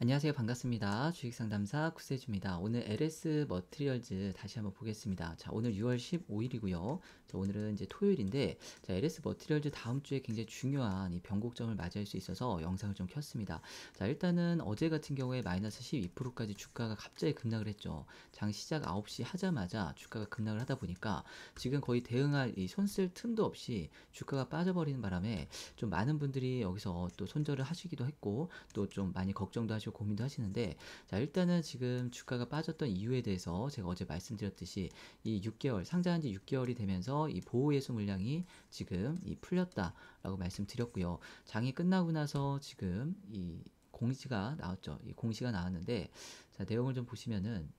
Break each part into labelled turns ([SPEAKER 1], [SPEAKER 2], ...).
[SPEAKER 1] 안녕하세요. 반갑습니다. 주식상담사 구세주입니다. 오늘 LS 머트리얼즈 다시 한번 보겠습니다. 자, 오늘 6월 15일이고요. 자, 오늘은 이제 토요일인데 자, LS 머트리얼즈 다음 주에 굉장히 중요한 이 변곡점을 맞이할 수 있어서 영상을 좀 켰습니다. 자, 일단은 어제 같은 경우에 마이너스 12%까지 주가가 갑자기 급락을 했죠. 장 시작 9시 하자마자 주가가 급락을 하다 보니까 지금 거의 대응할 이 손쓸 틈도 없이 주가가 빠져버리는 바람에 좀 많은 분들이 여기서 또 손절을 하시기도 했고 또 좀 많이 걱정도 하시고 될 고민도 하시는데 자 일단은 지금 주가가 빠졌던 이유에 대해서 제가 어제 말씀드렸듯이 이 6개월 상장한 지 6개월이 되면서 이 보호 예수 물량이 지금 이 풀렸다라고 말씀드렸고요. 장이 끝나고 나서 지금 이 공시가 나왔죠. 이 공시가 나왔는데 자 내용을 좀 보시면은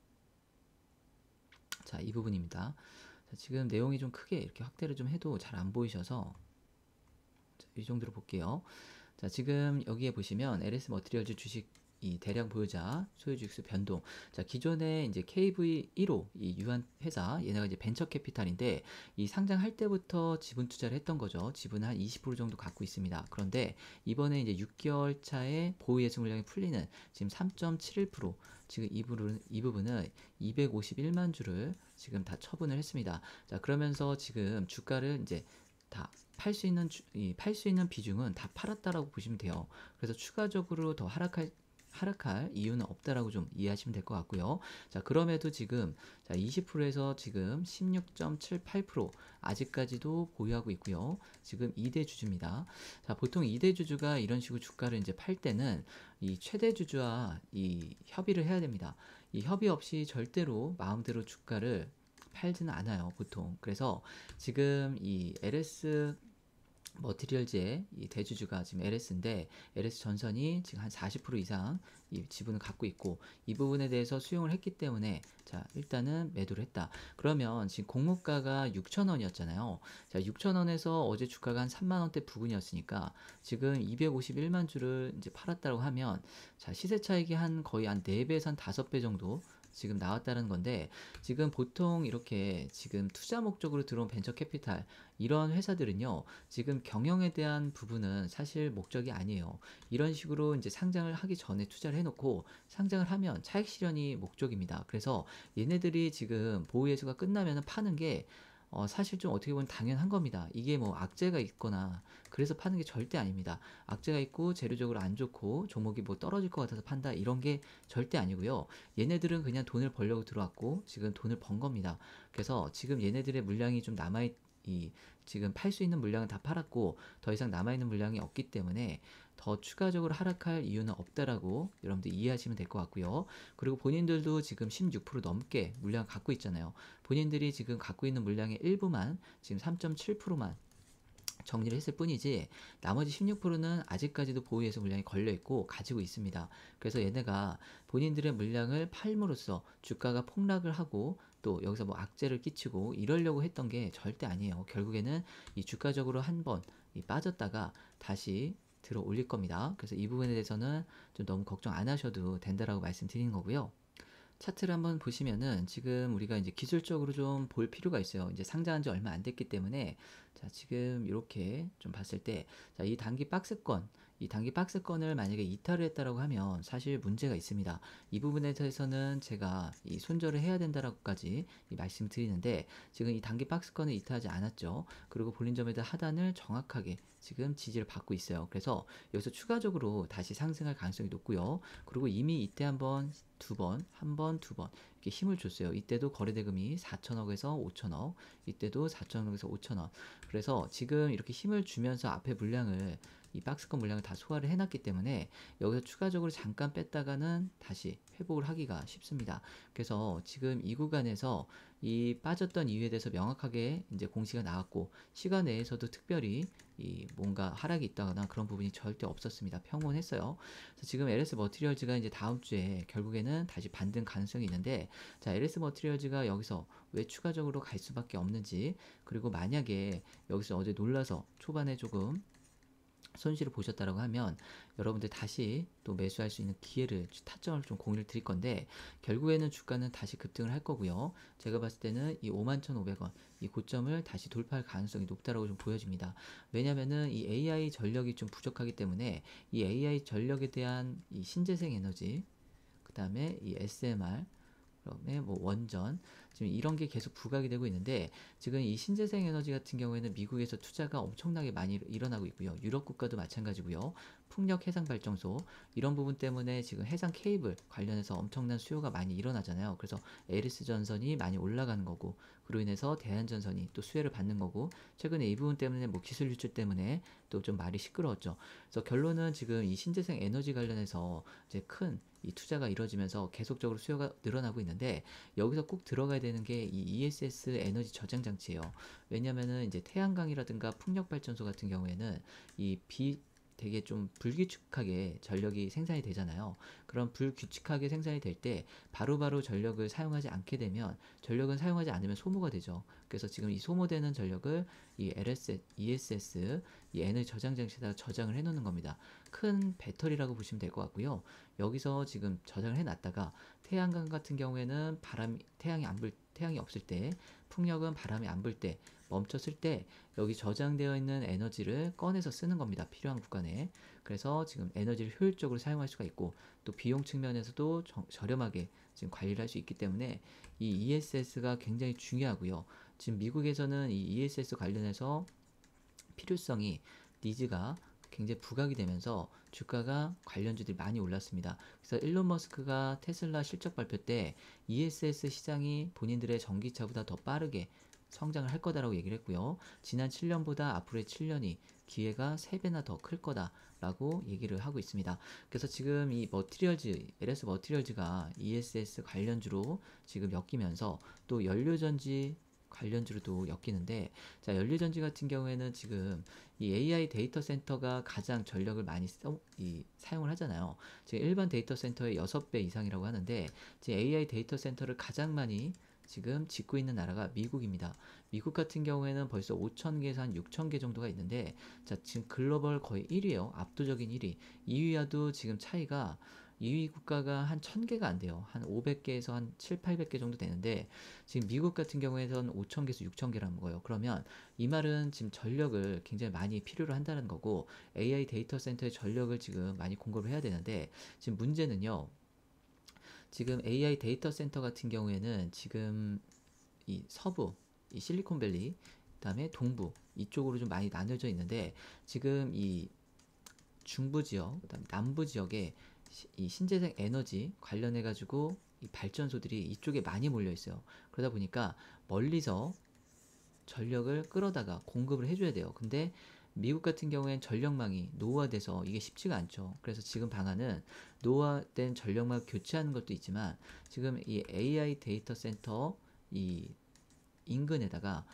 [SPEAKER 1] 자 이 부분입니다. 자, 지금 내용이 좀 크게 이렇게 확대를 좀 해도 잘 안 보이셔서 자, 이 정도로 볼게요. 자, 지금 여기에 보시면 LS 머티리얼즈 주식 이 대량 보유자 소유주익수 변동. 자, 기존에 이제 k v 1 5이 유한 회사 얘네가 이제 벤처 캐피탈인데 이 상장할 때부터 지분 투자를 했던 거죠. 지분 한 20% 정도 갖고 있습니다. 그런데 이번에 이제 6개월 차에 보유 예수 물량이 풀리는 지금 3.71% 지금 이 부분은 이 부분은 251만 주를 지금 다 처분을 했습니다. 자, 그러면서 지금 주가를 이제 다 팔 수 있는 팔수 있는 비중은 다 팔았다라고 보시면 돼요. 그래서 추가적으로 더 하락할 하락할 이유는 없다라고 좀 이해하시면 될 것 같고요. 자, 그럼에도 지금 자, 20%에서 지금 16.78% 아직까지도 보유하고 있고요. 지금 2대 주주입니다. 자, 보통 2대 주주가 이런 식으로 주가를 이제 팔 때는 이 최대 주주와 이 협의를 해야 됩니다. 이 협의 없이 절대로 마음대로 주가를 팔지는 않아요, 보통. 그래서 지금 이 LS 머티리얼즈의 뭐 이 대주주가 지금 LS인데 LS 전선이 지금 한 40% 이상 이 지분을 갖고 있고 이 부분에 대해서 수용을 했기 때문에 자 일단은 매도를 했다. 그러면 지금 공모가가 6천 원이었잖아요. 자 6천 원에서 어제 주가가 한 3만 원대 부근이었으니까 지금 251만 주를 이제 팔았다고 하면 자 시세 차익이 한 거의 한 4배에서 한 5배 정도 지금 나왔다는 건데 지금 보통 이렇게 지금 투자 목적으로 들어온 벤처 캐피탈 이런 회사들은요 지금 경영에 대한 부분은 사실 목적이 아니에요 이런 식으로 이제 상장을 하기 전에 투자를 해놓고 상장을 하면 차익 실현이 목적입니다 그래서 얘네들이 지금 보유예수가 끝나면 파는 게 어, 사실 좀 어떻게 보면 당연한 겁니다. 이게 뭐 악재가 있거나 그래서 파는 게 절대 아닙니다. 악재가 있고 재료적으로 안 좋고 종목이 뭐 떨어질 것 같아서 판다 이런 게 절대 아니고요. 얘네들은 그냥 돈을 벌려고 들어왔고 지금 돈을 번 겁니다. 그래서 지금 얘네들의 물량이 좀 남아있 이 지금 팔 수 있는 물량은 다 팔았고 더 이상 남아 있는 물량이 없기 때문에 더 추가적으로 하락할 이유는 없다라고 여러분들 이해하시면 될 것 같고요. 그리고 본인들도 지금 16% 넘게 물량 갖고 있잖아요. 본인들이 지금 갖고 있는 물량의 일부만 지금 3.7%만 정리를 했을 뿐이지 나머지 16%는 아직까지도 보유해서 물량이 걸려 있고 가지고 있습니다. 그래서 얘네가 본인들의 물량을 팔므로써 주가가 폭락을 하고 또 여기서 뭐 악재를 끼치고 이러려고 했던 게 절대 아니에요. 결국에는 이 주가적으로 한 번 빠졌다가 다시 들어 올릴 겁니다. 그래서 이 부분에 대해서는 좀 너무 걱정 안 하셔도 된다라고 말씀드리는 거고요. 차트를 한번 보시면은 지금 우리가 이제 기술적으로 좀 볼 필요가 있어요. 이제 상장한 지 얼마 안 됐기 때문에 자, 지금 이렇게 좀 봤을 때 자, 이 단기 박스권 이 단기 박스권을 만약에 이탈을 했다라고 하면 사실 문제가 있습니다. 이 부분에 대해서는 제가 이 손절을 해야 된다라고까지 말씀을 드리는데 지금 이 단기 박스권을 이탈하지 않았죠. 그리고 볼린저매드 하단을 정확하게 지금 지지를 받고 있어요. 그래서 여기서 추가적으로 다시 상승할 가능성이 높고요. 그리고 이미 이때 한번 두 번, 한 번, 두 번 이렇게 힘을 줬어요. 이때도 거래대금이 4천억에서 5천억, 이때도 4천억에서 5천억. 그래서 지금 이렇게 힘을 주면서 앞에 물량을 이 박스권 물량을 다 소화를 해놨기 때문에 여기서 추가적으로 잠깐 뺐다가는 다시 회복을 하기가 쉽습니다. 그래서 지금 이 구간에서 이 빠졌던 이유에 대해서 명확하게 이제 공시가 나왔고 시간 내에서도 특별히 이 뭔가 하락이 있다거나 그런 부분이 절대 없었습니다. 평온했어요. 그래서 지금 LS 머티리얼즈가 이제 다음 주에 결국에는 다시 반등 가능성이 있는데 자 LS 머티리얼즈가 여기서 왜 추가적으로 갈 수밖에 없는지 그리고 만약에 여기서 어제 놀라서 초반에 조금 손실을 보셨다라고 하면 여러분들 다시 또 매수할 수 있는 기회를 타점을 좀 공유를 드릴 건데 결국에는 주가는 다시 급등을 할 거고요. 제가 봤을 때는 이 51,500원 이 고점을 다시 돌파할 가능성이 높다라고 좀 보여집니다. 왜냐면은 이 AI 전력이 좀 부족하기 때문에 이 AI 전력에 대한 이 신재생 에너지 그 다음에 이 SMR 그다음에 뭐 원전 지금 이런 게 계속 부각이 되고 있는데 지금 이 신재생 에너지 같은 경우에는 미국에서 투자가 엄청나게 많이 일어나고 있고요. 유럽 국가도 마찬가지고요. 풍력 해상 발전소 이런 부분 때문에 지금 해상 케이블 관련해서 엄청난 수요가 많이 일어나잖아요. 그래서 에리스 전선이 많이 올라가는 거고 그로 인해서 대한 전선이 또 수혜를 받는 거고 최근에 이 부분 때문에 뭐 기술 유출 때문에 또 좀 말이 시끄러웠죠. 그래서 결론은 지금 이 신재생 에너지 관련해서 이제 큰 이 투자가 이루어지면서 계속적으로 수요가 늘어나고 있는데 여기서 꼭 들어가야 되는 게 이 ESS 에너지 저장 장치예요. 왜냐면은 이제 태양광이라든가 풍력 발전소 같은 경우에는 이비 되게 좀 불규칙하게 전력이 생산이 되잖아요. 그런 불규칙하게 생산이 될 때 바로바로 전력을 사용하지 않게 되면 전력은 사용하지 않으면 소모가 되죠. 그래서 지금 이 소모되는 전력을 이 LS, ESS, 이 N을 저장 장치에다가 저장을 해 놓는 겁니다. 큰 배터리라고 보시면 될 것 같고요. 여기서 지금 저장을 해 놨다가 태양광 같은 경우에는 바람 태양이 안 불 태양이 없을 때 풍력은 바람이 안 불 때, 멈췄을 때 여기 저장되어 있는 에너지를 꺼내서 쓰는 겁니다. 필요한 구간에. 그래서 지금 에너지를 효율적으로 사용할 수가 있고 또 비용 측면에서도 저, 렴하게 지금 관리를 할 수 있기 때문에 이 ESS가 굉장히 중요하고요. 지금 미국에서는 이 ESS 관련해서 필요성이 니즈가 굉장히 부각이 되면서 주가가 관련주들이 많이 올랐습니다. 그래서 일론 머스크가 테슬라 실적 발표 때 ESS 시장이 본인들의 전기차보다 더 빠르게 성장을 할 거다라고 얘기를 했고요. 지난 7년보다 앞으로의 7년이 기회가 3배나 더 클 거다라고 얘기를 하고 있습니다. 그래서 지금 이 머티리얼즈, LS 머티리얼즈가 ESS 관련주로 지금 엮이면서 또 연료전지 관련주로도 엮이는데 자 연료전지 같은 경우에는 지금 이 AI 데이터 센터가 가장 전력을 많이 써, 이, 사용을 하잖아요. 지금 일반 데이터 센터의 6배 이상이라고 하는데 지금 AI 데이터 센터를 가장 많이 지금 짓고 있는 나라가 미국입니다. 미국 같은 경우에는 벌써 5,000개에서 한 6,000개 정도가 있는데, 자, 지금 글로벌 거의 1위에요. 압도적인 1위. 2위와도 지금 차이가 2위 국가가 한 1000개가 안 돼요. 한 500개에서 한 7, 800개 정도 되는데 지금 미국 같은 경우에선 5000개에서 6000개라는 거예요. 그러면 이 말은 지금 전력을 굉장히 많이 필요로 한다는 거고 AI 데이터 센터의 전력을 지금 많이 공급을 해야 되는데 지금 문제는요. 지금 AI 데이터 센터 같은 경우에는 지금 이 서부, 이 실리콘밸리, 그다음에 동부 이쪽으로 좀 많이 나눠져 있는데 지금 이 중부 지역, 그다음에 남부 지역에 이 신재생 에너지 관련해 가지고 이 발전소들이 이쪽에 많이 몰려 있어요. 그러다 보니까 멀리서 전력을 끌어다가 공급을 해줘야 돼요. 근데 미국 같은 경우엔 전력망이 노화돼서 이게 쉽지가 않죠. 그래서 지금 방안은 노화된 전력망 교체하는 것도 있지만 지금 이 AI 데이터 센터 이 인근에다가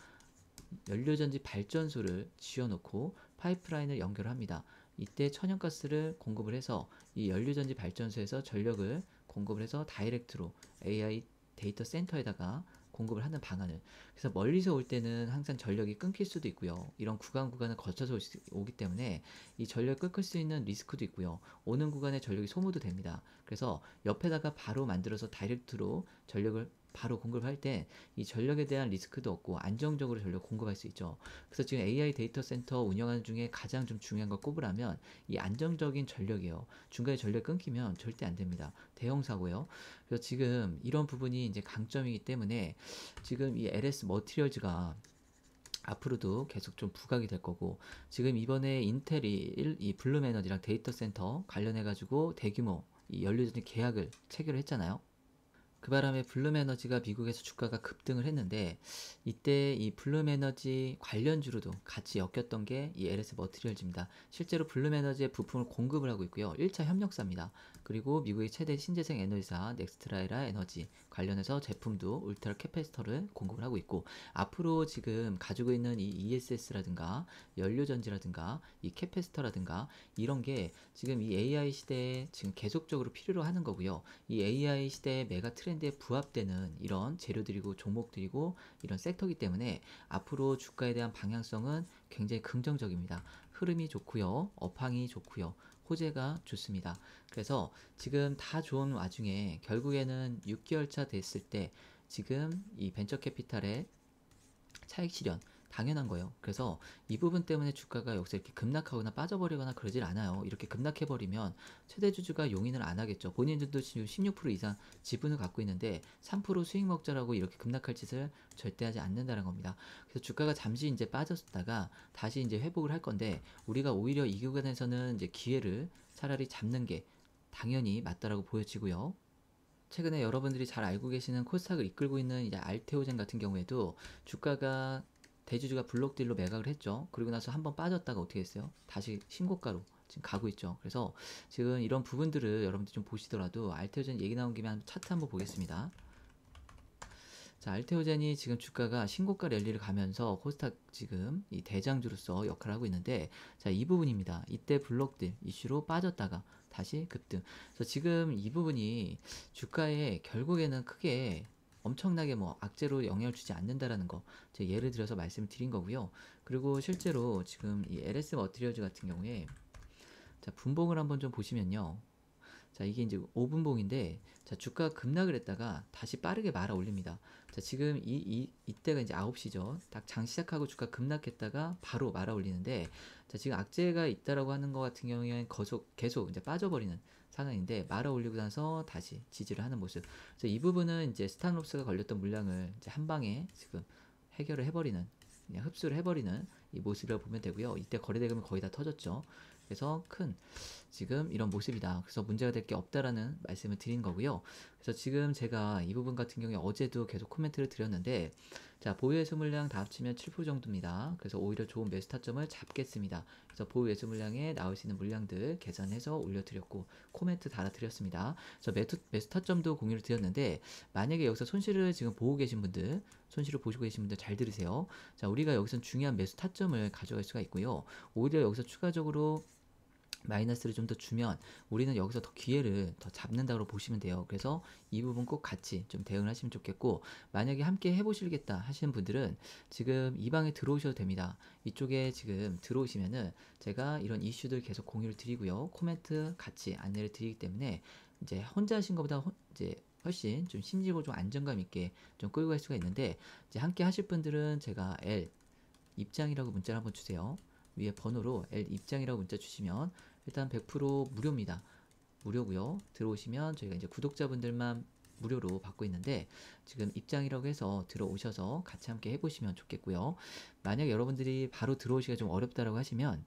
[SPEAKER 1] 연료전지 발전소를 지어놓고 파이프라인을 연결합니다. 이때 천연가스를 공급을 해서 이 연료전지 발전소에서 전력을 공급을 해서 다이렉트로 AI 데이터 센터에다가 공급을 하는 방안을 그래서 멀리서 올 때는 항상 전력이 끊길 수도 있고요 이런 구간 구간을 거쳐서 오기 때문에 이 전력 끊길 수 있는 리스크도 있고요 오는 구간에 전력이 소모도 됩니다 그래서 옆에다가 바로 만들어서 다이렉트로 전력을 바로 공급할 때 이 전력에 대한 리스크도 없고 안정적으로 전력 공급할 수 있죠. 그래서 지금 AI 데이터 센터 운영하는 중에 가장 좀 중요한 걸 꼽으라면 이 안정적인 전력이에요. 중간에 전력 끊기면 절대 안 됩니다. 대형 사고요. 그래서 지금 이런 부분이 이제 강점이기 때문에 지금 이 LS 머티리얼즈가 앞으로도 계속 좀 부각이 될 거고 지금 이번에 인텔이 이 블룸에너지랑 데이터 센터 관련해 가지고 대규모 이 연료전 계약을 체결했잖아요. 그 바람에 블룸 에너지가 미국에서 주가가 급등을 했는데 이때 이 블룸 에너지 관련주로도 같이 엮였던 게 이 LS 머트리얼즈입니다. 실제로 블룸 에너지의 부품을 공급을 하고 있고요. 1차 협력사입니다. 그리고 미국의 최대 신재생 에너지사 넥스트라이라 에너지 관련해서 제품도 울트라 캐패스터를 공급을 하고 있고 앞으로 지금 가지고 있는 이 ESS라든가 연료전지라든가 이 캐패스터라든가 이런 게 지금 이 AI 시대에 지금 계속적으로 필요로 하는 거고요. 이 AI 시대의 메가 트렌드에 부합되는 이런 재료들이고 종목들이고 이런 섹터이기 때문에 앞으로 주가에 대한 방향성은 굉장히 긍정적입니다. 흐름이 좋고요. 업황이 좋고요. 호재가 좋습니다. 그래서 지금 다 좋은 와중에 결국에는 6개월 차 됐을 때 지금 이 벤처 캐피탈의 차익 실현 당연한 거예요. 그래서 이 부분 때문에 주가가 역시 이렇게 급락하거나 빠져버리거나 그러질 않아요. 이렇게 급락해버리면 최대 주주가 용인을 안 하겠죠. 본인들도 지금 16% 이상 지분을 갖고 있는데 3% 수익 먹자라고 이렇게 급락할 짓을 절대 하지 않는다는 겁니다. 그래서 주가가 잠시 이제 빠졌다가 다시 이제 회복을 할 건데 우리가 오히려 이 구간에서는 이제 기회를 차라리 잡는 게 당연히 맞다라고 보여지고요. 최근에 여러분들이 잘 알고 계시는 코스닥을 이끌고 있는 이제 알테오젠 같은 경우에도 주가가 대주주가 블록딜로 매각을 했죠. 그리고 나서 한번 빠졌다가 어떻게 했어요? 다시 신고가로 지금 가고 있죠. 그래서 지금 이런 부분들을 여러분들 좀 보시더라도 알테오젠 얘기 나온 김에 한번 차트 한번 보겠습니다. 자, 알테오젠이 지금 주가가 신고가 랠리를 가면서 코스닥 지금 이 대장주로서 역할을 하고 있는데 자, 이 부분입니다. 이때 블록딜 이슈로 빠졌다가 다시 급등. 그래서 지금 이 부분이 주가에 결국에는 크게 엄청나게 뭐 악재로 영향을 주지 않는다라는 거 제가 예를 들어서 말씀을 드린 거고요. 그리고 실제로 지금 이 LS 머티리얼즈 같은 경우에 자 분봉을 한번 좀 보시면요. 자 이게 이제 5분봉인데 자 주가 급락을 했다가 다시 빠르게 말아 올립니다. 자 지금 이, 이 이때가 이제 9시죠. 딱 장 시작하고 주가 급락했다가 바로 말아 올리는데 자 지금 악재가 있다라고 하는 것 같은 경우에는 계속 이제 빠져버리는 상황인데 말아 올리고 나서 다시 지지를 하는 모습. 그래서 이 부분은 이제 스탄롭스가 걸렸던 물량을 이제 한 방에 지금 해결을 해버리는 그냥 흡수를 해버리는 이 모습이라고 보면 되고요. 이때 거래대금이 거의 다 터졌죠. 그래서 큰 지금 이런 모습이다. 그래서 문제가 될 게 없다라는 말씀을 드린 거고요. 그래서 지금 제가 이 부분 같은 경우에 어제도 계속 코멘트를 드렸는데 자 보유 예수 물량 다 합치면 7% 정도입니다. 그래서 오히려 좋은 매수 타점을 잡겠습니다. 그래서 보유 예수 물량에 나올 수 있는 물량들 계산해서 올려드렸고 코멘트 달아드렸습니다. 그래서 매수, 매수 타점도 공유를 드렸는데 만약에 여기서 손실을 지금 보고 계신 분들 손실을 보시고 계신 분들 잘 들으세요. 자 우리가 여기서 중요한 매수 타점을 가져갈 수가 있고요. 오히려 여기서 추가적으로 마이너스를 좀 더 주면 우리는 여기서 더 기회를 더 잡는다고 보시면 돼요. 그래서 이 부분 꼭 같이 좀 대응을 하시면 좋겠고 만약에 함께 해보시겠다 하시는 분들은 지금 이 방에 들어오셔도 됩니다. 이쪽에 지금 들어오시면은 제가 이런 이슈들 계속 공유를 드리고요. 코멘트 같이 안내를 드리기 때문에 이제 혼자 하신 것보다 호, 이제 훨씬 좀심지어좀 안정감 있게 좀 끌고 갈 수가 있는데 이제 함께 하실 분들은 제가 L 입장이라고 문자를 한번 주세요. 위에 번호로 L 입장이라고 문자 주시면 일단 100% 무료입니다. 무료고요. 들어오시면 저희가 이제 구독자분들만 무료로 받고 있는데 지금 입장이라고 해서 들어오셔서 같이 함께 해보시면 좋겠고요. 만약 여러분들이 바로 들어오시기가 좀 어렵다라고 하시면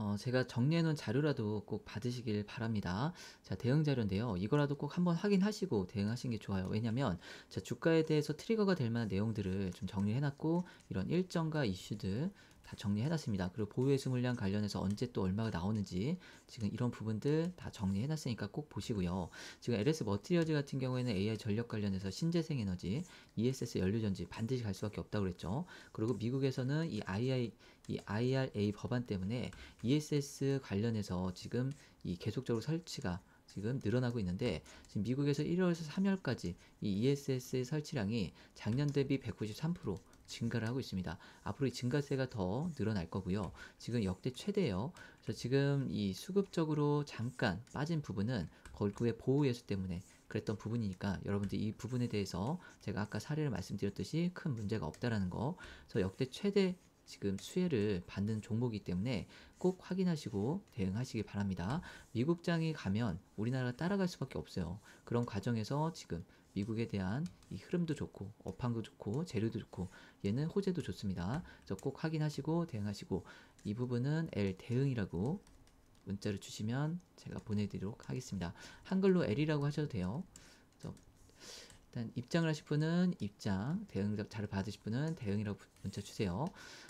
[SPEAKER 1] 어, 제가 정리해놓은 자료라도 꼭 받으시길 바랍니다. 자, 대응 자료인데요. 이거라도 꼭 한번 확인하시고 대응하신 게 좋아요. 왜냐면, 하 자, 주가에 대해서 트리거가 될 만한 내용들을 좀 정리해놨고, 이런 일정과 이슈들, 다 정리해놨습니다. 그리고 보유회수 물량 관련해서 언제 또 얼마가 나오는지 지금 이런 부분들 다 정리해놨으니까 꼭 보시고요. 지금 LS 머티리얼즈 같은 경우에는 AI 전력 관련해서 신재생 에너지, ESS 연료전지 반드시 갈 수밖에 없다고 그랬죠. 그리고 미국에서는 이 II 이 IRA 법안 때문에 ESS 관련해서 지금 이 계속적으로 설치가 지금 늘어나고 있는데 지금 미국에서 1월에서 3월까지 이 ESS의 설치량이 작년 대비 193% 증가를 하고 있습니다. 앞으로 이 증가세가 더 늘어날 거고요. 지금 역대 최대예요. 그래서 지금 이 수급적으로 잠깐 빠진 부분은 거울구의 보호예수 때문에 그랬던 부분이니까 여러분들 이 부분에 대해서 제가 아까 사례를 말씀드렸듯이 큰 문제가 없다라는 거. 그래서 역대 최대 지금 수혜를 받는 종목이기 때문에 꼭 확인하시고 대응하시기 바랍니다. 미국장이 가면 우리나라가 따라갈 수밖에 없어요. 그런 과정에서 지금 미국에 대한 이 흐름도 좋고 업황도 좋고 재료도 좋고 얘는 호재도 좋습니다. 그꼭 확인하시고 대응하시고 이 부분은 L 대응이라고 문자를 주시면 제가 보내드리도록 하겠습니다. 한글로 L이라고 하셔도 돼요. 일단 입장을 하실 분은 입장, 대응 자잘 받으실 분은 대응이라고 문자 주세요.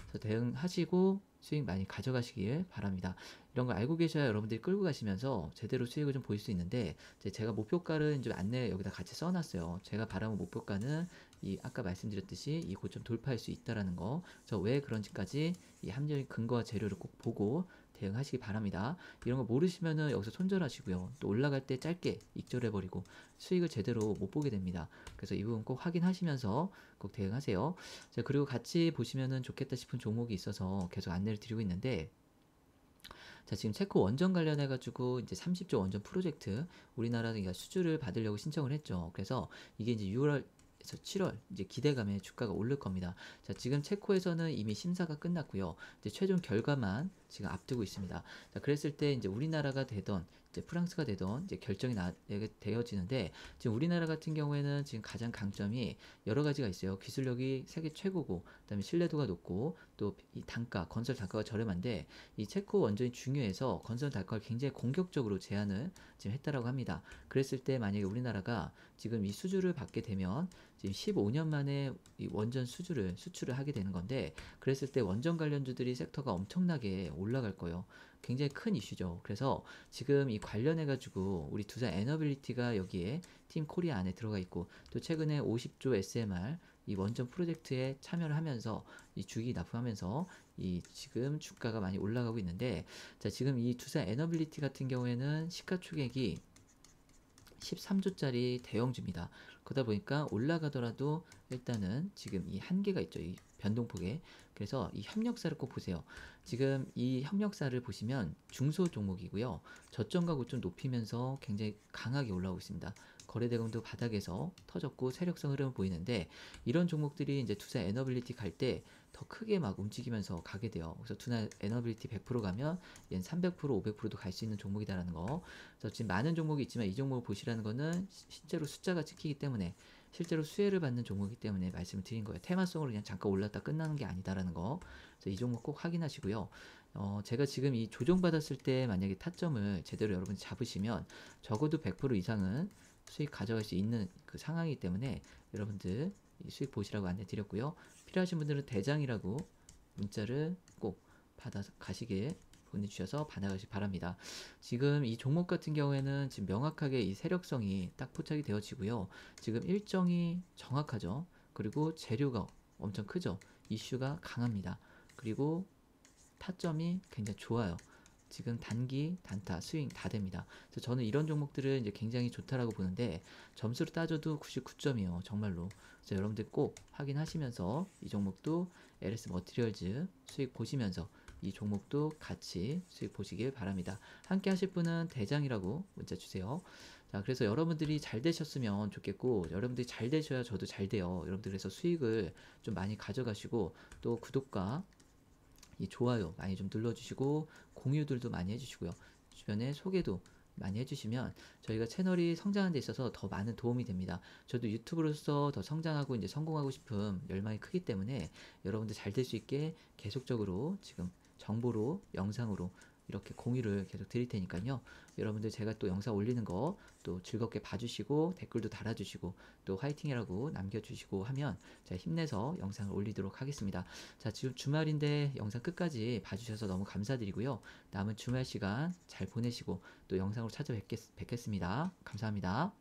[SPEAKER 1] 그래서 대응하시고 수익 많이 가져가시길 바랍니다. 이런 걸 알고 계셔야 여러분들이 끌고 가시면서 제대로 수익을 좀 보일 수 있는데 제가 목표가를 좀 안내 여기다 같이 써놨어요. 제가 바라는 목표가는 이 아까 말씀드렸듯이 이 고점 돌파할 수 있다라는 거. 저 왜 그런지까지 이 합리적인 근거와 재료를 꼭 보고 대응하시기 바랍니다. 이런 거 모르시면은 여기서 손절하시고요. 또 올라갈 때 짧게 익절해버리고 수익을 제대로 못 보게 됩니다. 그래서 이 부분 꼭 확인하시면서 꼭 대응하세요. 자, 그리고 같이 보시면은 좋겠다 싶은 종목이 있어서 계속 안내를 드리고 있는데 자, 지금 체코 원전 관련해가지고 이제 30조 원전 프로젝트 우리나라는 수주를 받으려고 신청을 했죠. 그래서 이게 이제 6월 그 7월 이제 기대감에 주가가 오를 겁니다. 자, 지금 체코에서는 이미 심사가 끝났고요. 이제 최종 결과만 지금 앞두고 있습니다. 자, 그랬을 때 이제 우리나라가 되던 이제 프랑스가 되던 이제 결정이 나, 되어지는데 지금 우리나라 같은 경우에는 지금 가장 강점이 여러 가지가 있어요. 기술력이 세계 최고고 그다음에 신뢰도가 높고 또 이 단가 건설 단가가 저렴한데 이 체코 원전이 중요해서 건설 단가를 굉장히 공격적으로 제안을 지금 했다라고 합니다. 그랬을 때 만약에 우리나라가 지금 이 수주를 받게 되면 지금 15년 만에 이 원전 수주를 수출을 하게 되는 건데 그랬을 때 원전 관련주들이 섹터가 엄청나게 올라갈 거예요. 굉장히 큰 이슈죠. 그래서 지금 이 관련해 가지고 우리 두산 에너빌리티가 여기에 팀 코리아 안에 들어가 있고 또 최근에 50조 SMR 이 원전 프로젝트에 참여를 하면서 이 주기 납품하면서 이 지금 주가가 많이 올라가고 있는데 자 지금 이 두산 에너빌리티 같은 경우에는 시가총액이 13조짜리 대형주입니다. 그러다 보니까 올라가더라도 일단은 지금 이 한계가 있죠. 이 변동폭에. 그래서 이 협력사를 꼭 보세요. 지금 이 협력사를 보시면 중소 종목이고요. 저점 가고 좀 높이면서 굉장히 강하게 올라오고 있습니다. 거래대금도 바닥에서 터졌고 세력성 흐름을 보이는데 이런 종목들이 이제 투자 에너빌리티 갈때 더 크게 막 움직이면서 가게 돼요. 그래서 두나 에너빌리티 100% 가면 얘는 300% 500%도 갈 수 있는 종목이다라는 거. 그래서 지금 많은 종목이 있지만 이 종목을 보시라는 거는 실제로 숫자가 찍히기 때문에 실제로 수혜를 받는 종목이기 때문에 말씀을 드린 거예요. 테마성으로 그냥 잠깐 올랐다 끝나는 게 아니다라는 거. 그래서 이 종목 꼭 확인하시고요. 어, 제가 지금 이 조정받았을 때 만약에 타점을 제대로 여러분 잡으시면 적어도 100% 이상은 수익 가져갈 수 있는 그 상황이기 때문에 여러분들 이 수익 보시라고 안내 드렸고요. 필요하신 분들은 대장이라고 문자를 꼭 받아 가시게 보내주셔서 반응하시기 바랍니다. 지금 이 종목 같은 경우에는 지금 명확하게 이 세력성이 딱 포착이 되어지고요. 지금 일정이 정확하죠. 그리고 재료가 엄청 크죠. 이슈가 강합니다. 그리고 타점이 굉장히 좋아요. 지금 단기, 단타, 스윙 다 됩니다. 그래서 저는 이런 종목들은 이제 굉장히 좋다라고 보는데 점수로 따져도 99점이에요. 정말로. 그래서 여러분들 꼭 확인하시면서 이 종목도 LS 머티리얼즈 수익 보시면서 이 종목도 같이 수익 보시길 바랍니다. 함께 하실 분은 대장이라고 문자 주세요. 자, 그래서 여러분들이 잘 되셨으면 좋겠고, 여러분들이 잘 되셔야 저도 잘 돼요. 여러분들 그래서 수익을 좀 많이 가져가시고, 또 구독과 이 좋아요 많이 좀 눌러주시고 공유들도 많이 해주시고요. 주변에 소개도 많이 해주시면 저희가 채널이 성장하는 데 있어서 더 많은 도움이 됩니다. 저도 유튜브로서 더 성장하고 이제 성공하고 싶은 열망이 크기 때문에 여러분들 잘 될 수 있게 계속적으로 지금 정보로 영상으로 이렇게 공유를 계속 드릴 테니까요. 여러분들 제가 또 영상 올리는 거 또 즐겁게 봐주시고 댓글도 달아주시고 또 화이팅이라고 남겨주시고 하면 제가 힘내서 영상을 올리도록 하겠습니다. 자 지금 주말인데 영상 끝까지 봐주셔서 너무 감사드리고요. 남은 주말 시간 잘 보내시고 또 영상으로 찾아뵙겠습니다. 감사합니다.